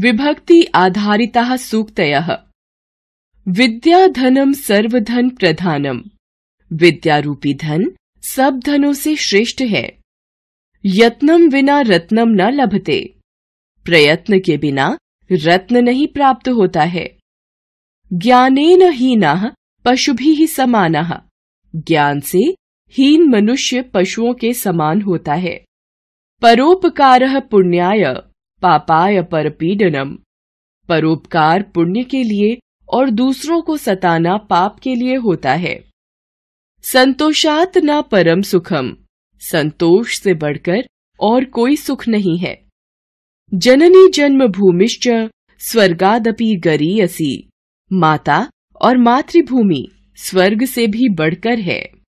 विभक्ति आधारिता सूक्तय विद्याधनम सर्वधन प्रधानम विद्यारूपी धन सब धनों से श्रेष्ठ है यत्नम विना रत्नम न लभते प्रयत्न के बिना रत्न नहीं प्राप्त होता है ज्ञानेन हीना पशु भी ही समान ज्ञान से हीन मनुष्य पशुओं के समान होता है परोपकार पुण्याय पापाय पर पीडनम परोपकार पुण्य के लिए और दूसरों को सताना पाप के लिए होता है संतोषात ना परम सुखम संतोष से बढ़कर और कोई सुख नहीं है जननी जन्म भूमिश्च स्वर्गादपि असी माता और मातृभूमि स्वर्ग से भी बढ़कर है